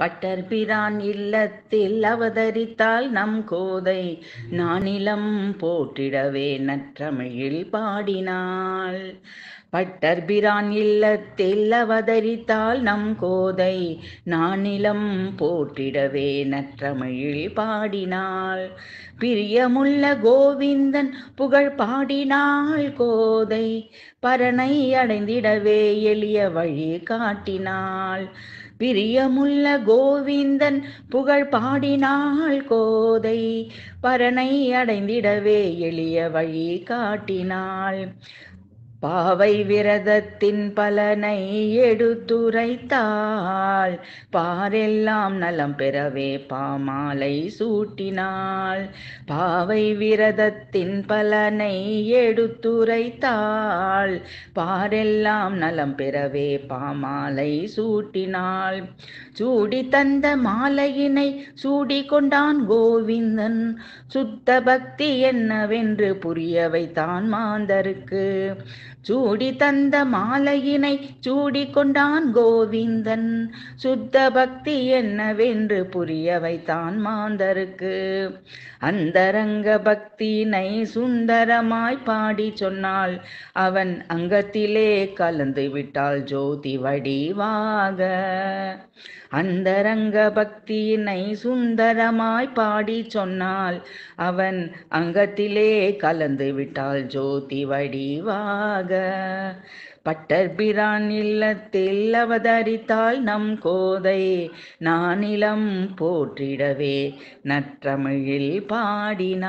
butter பிரான் இல்லத்தில் அவதரித்தால் நம் கோதை நானிலம் போற்றிடவே நற்றமிழில் பாடினாள் பட்டர்பிரான் இல்லத்தில் அவதரித்தால் நம் கோதை நானிலம் போற்றிடவே நற்றமிழில் பாடினாள் பிரியமுள்ள கோவிந்தன் புகழ் பாடினாள் கோதை பரனை அடைந்திடவே எளிய வழி காட்டினாள் பிரியமுள்ள கோவிந்தன் புகழ் பாடினாள் கோதை பரனை அடைந்திடவே எளிய வழி காட்டினாள் பாவை விரதத்தின் பலனை எடுத்துரைத்தாள் பாரெல்லாம் நலம் பெறவே பாமாலை சூட்டினாள் பாவை விரதத்தின் பலனை எடுத்துரைத்தாள் பாரெல்லாம் நலம் பெறவே பாமாலை சூட்டினாள் சூடி தந்த மாலையினை சூடி கொண்டான் கோவிந்தன் சுத்த பக்தி என்னவென்று புரிய வைத்தான் மாந்தருக்கு சூடி தந்த மாலையினை சூடி கொண்டான் கோவிந்தன் சுத்த பக்தி என்னவென்று புரிய வைத்தான் மாந்தருக்கு அந்தரங்க பக்தியினை சுந்தரமாய் பாடி சொன்னால் அவன் அங்கத்திலே கலந்து விட்டால் ஜோதி வடிவாக அந்தரங்க பக்தியினை சுந்தரமாய் பாடி சொன்னால் அவன் அங்கத்திலே கலந்து விட்டால் ஜோதி வடிவாக பட்டர் பட்டர்பிரான் இல்லத்தில் அவதரித்தால் நம் கோதை நானிலம் போற்றிடவே நற்றமிழில் பாடினாள்